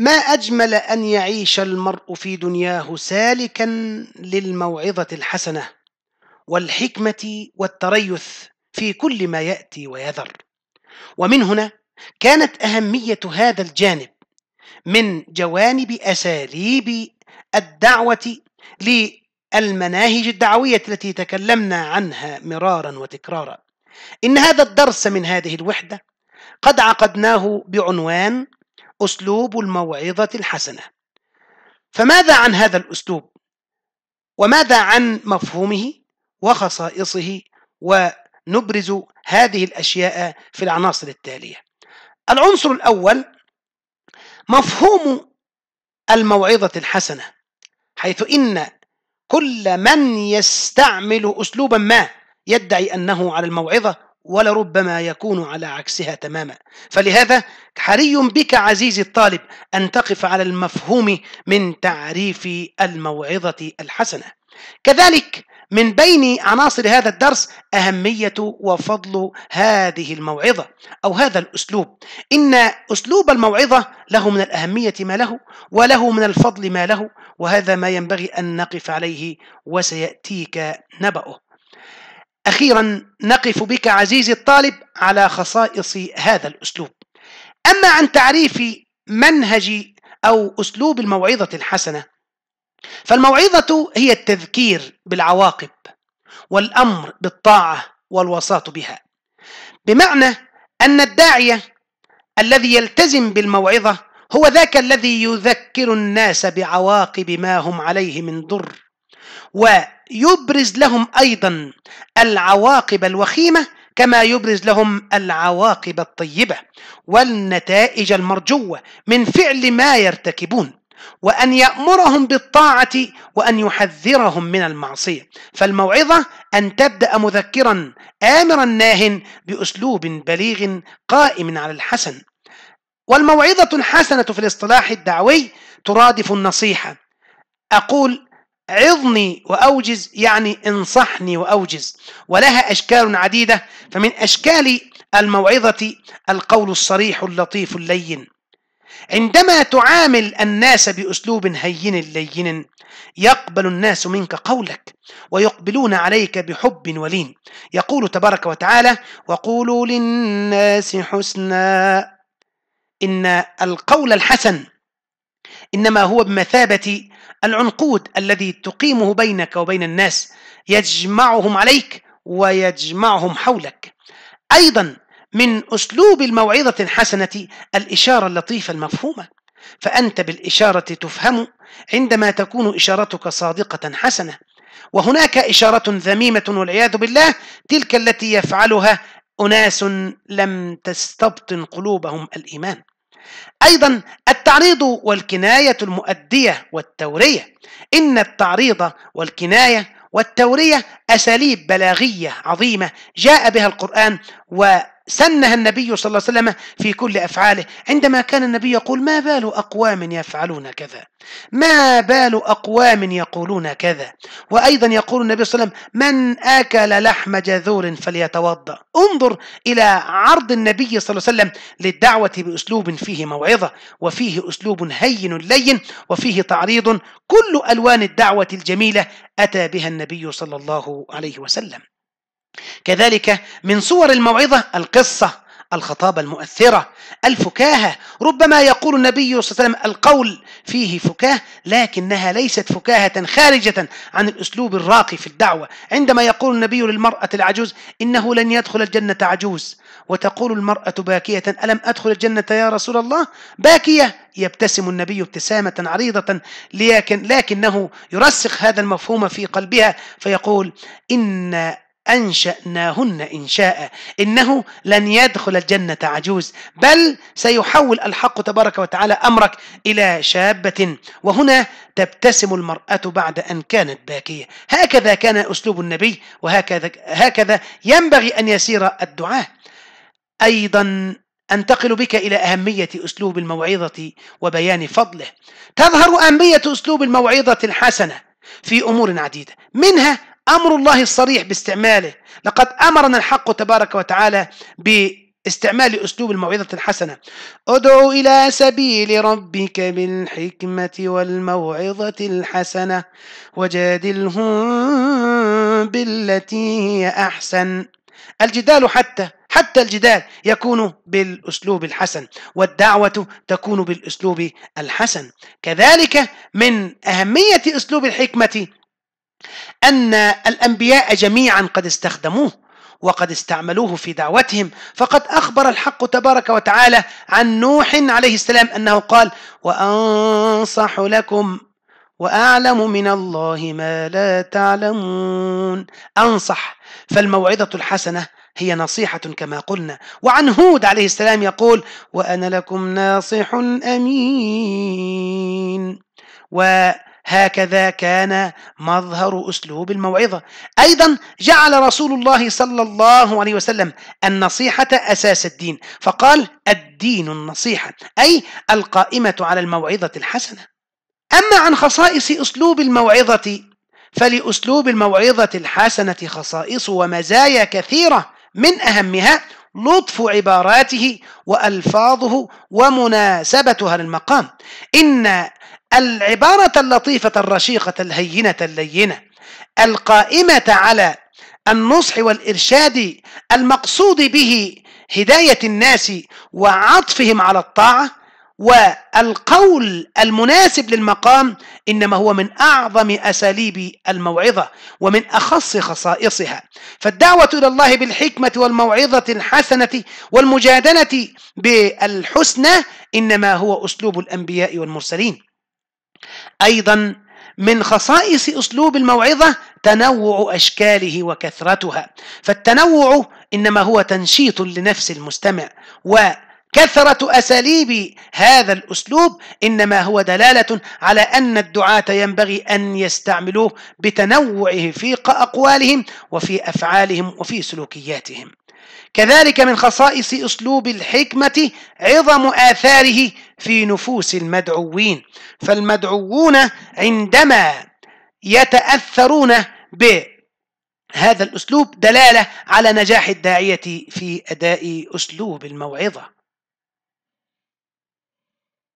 ما أجمل أن يعيش المرء في دنياه سالكا للموعظة الحسنة والحكمة والتريث في كل ما يأتي ويذر ومن هنا كانت أهمية هذا الجانب من جوانب أساليب الدعوة للمناهج الدعوية التي تكلمنا عنها مرارا وتكرارا إن هذا الدرس من هذه الوحدة قد عقدناه بعنوان أسلوب الموعظة الحسنة فماذا عن هذا الأسلوب وماذا عن مفهومه وخصائصه ونبرز هذه الأشياء في العناصر التالية العنصر الأول مفهوم الموعظة الحسنة حيث إن كل من يستعمل أسلوبا ما يدعي أنه على الموعظة ولربما يكون على عكسها تماما فلهذا حري بك عزيزي الطالب ان تقف على المفهوم من تعريف الموعظه الحسنه كذلك من بين عناصر هذا الدرس أهمية وفضل هذه الموعظة أو هذا الأسلوب إن أسلوب الموعظة له من الأهمية ما له وله من الفضل ما له وهذا ما ينبغي أن نقف عليه وسيأتيك نبأه أخيرا نقف بك عزيزي الطالب على خصائص هذا الأسلوب أما عن تعريف منهج أو أسلوب الموعظة الحسنة فالموعظة هي التذكير بالعواقب والأمر بالطاعة والوساط بها بمعنى أن الداعية الذي يلتزم بالموعظة هو ذاك الذي يذكر الناس بعواقب ما هم عليه من ضر ويبرز لهم أيضا العواقب الوخيمة كما يبرز لهم العواقب الطيبة والنتائج المرجوة من فعل ما يرتكبون وأن يأمرهم بالطاعة وأن يحذرهم من المعصية فالموعظة أن تبدأ مذكرا آمرا ناه بأسلوب بليغ قائم على الحسن والموعظة الحسنة في الاصطلاح الدعوي ترادف النصيحة أقول عظني وأوجز يعني انصحني وأوجز ولها أشكال عديدة فمن أشكال الموعظة القول الصريح اللطيف اللين عندما تعامل الناس بأسلوب هين لين يقبل الناس منك قولك ويقبلون عليك بحب ولين يقول تبارك وتعالى وقولوا للناس حسنا إن القول الحسن إنما هو بمثابة العنقود الذي تقيمه بينك وبين الناس يجمعهم عليك ويجمعهم حولك ايضا من اسلوب الموعظه الحسنه الاشاره اللطيفه المفهومه فانت بالاشاره تفهم عندما تكون اشارتك صادقه حسنه وهناك اشاره ذميمه والعياذ بالله تلك التي يفعلها اناس لم تستبطن قلوبهم الايمان أيضا التعريض والكناية المؤدية والتورية إن التعريض والكناية والتورية أساليب بلاغية عظيمة جاء بها القرآن و سنها النبي صلى الله عليه وسلم في كل أفعاله عندما كان النبي يقول ما بال أقوام يفعلون كذا ما بال أقوام يقولون كذا وأيضا يقول النبي صلى الله عليه وسلم من أكل لحم جذور فليتوضأ انظر إلى عرض النبي صلى الله عليه وسلم للدعوة بأسلوب فيه موعظة وفيه أسلوب هين لين وفيه تعريض كل ألوان الدعوة الجميلة أتى بها النبي صلى الله عليه وسلم كذلك من صور الموعظة القصة الخطابة المؤثرة الفكاهة ربما يقول النبي صلى الله عليه وسلم القول فيه فكاهة لكنها ليست فكاهة خارجة عن الأسلوب الراقي في الدعوة عندما يقول النبي للمرأة العجوز إنه لن يدخل الجنة عجوز وتقول المرأة باكية ألم أدخل الجنة يا رسول الله باكية يبتسم النبي ابتسامة عريضة لكن لكنه يرسخ هذا المفهوم في قلبها فيقول إن أنشأناهن إنشاء إنه لن يدخل الجنة عجوز بل سيحول الحق تبارك وتعالى أمرك إلى شابة وهنا تبتسم المرأة بعد أن كانت باكية هكذا كان أسلوب النبي وهكذا هكذا ينبغي أن يسير الدعاء أيضا أنتقل بك إلى أهمية أسلوب الموعظة وبيان فضله تظهر أهمية أسلوب الموعظة الحسنة في أمور عديدة منها أمر الله الصريح باستعماله لقد أمرنا الحق تبارك وتعالى باستعمال أسلوب الموعظة الحسنة ادعو إلى سبيل ربك بالحكمة والموعظة الحسنة وجادلهم بالتي هي أحسن الجدال حتى حتى الجدال يكون بالاسلوب الحسن والدعوه تكون بالاسلوب الحسن كذلك من اهميه اسلوب الحكمه أن الأنبياء جميعا قد استخدموه وقد استعملوه في دعوتهم فقد أخبر الحق تبارك وتعالى عن نوح عليه السلام أنه قال وأنصح لكم وأعلم من الله ما لا تعلمون أنصح فالموعظة الحسنة هي نصيحة كما قلنا وعن هود عليه السلام يقول وأنا لكم ناصح أمين و هكذا كان مظهر اسلوب الموعظه ايضا جعل رسول الله صلى الله عليه وسلم النصيحه اساس الدين فقال الدين النصيحه اي القائمه على الموعظه الحسنه اما عن خصائص اسلوب الموعظه فلاسلوب الموعظه الحسنه خصائص ومزايا كثيره من اهمها لطف عباراته والفاظه ومناسبتها للمقام ان العبارة اللطيفة الرشيقة الهينة اللينة القائمة على النصح والإرشاد المقصود به هداية الناس وعطفهم على الطاعة والقول المناسب للمقام انما هو من اعظم اساليب الموعظه ومن اخص خصائصها فالدعوه الى الله بالحكمه والموعظه الحسنه والمجادله بالحسنى انما هو اسلوب الانبياء والمرسلين أيضا من خصائص أسلوب الموعظة تنوع أشكاله وكثرتها فالتنوع إنما هو تنشيط لنفس المستمع و كثرة أساليب هذا الأسلوب إنما هو دلالة على أن الدعاة ينبغي أن يستعملوه بتنوعه في أقوالهم وفي أفعالهم وفي سلوكياتهم كذلك من خصائص أسلوب الحكمة عظم آثاره في نفوس المدعوين فالمدعوون عندما يتأثرون ب هذا الأسلوب دلالة على نجاح الداعية في أداء أسلوب الموعظة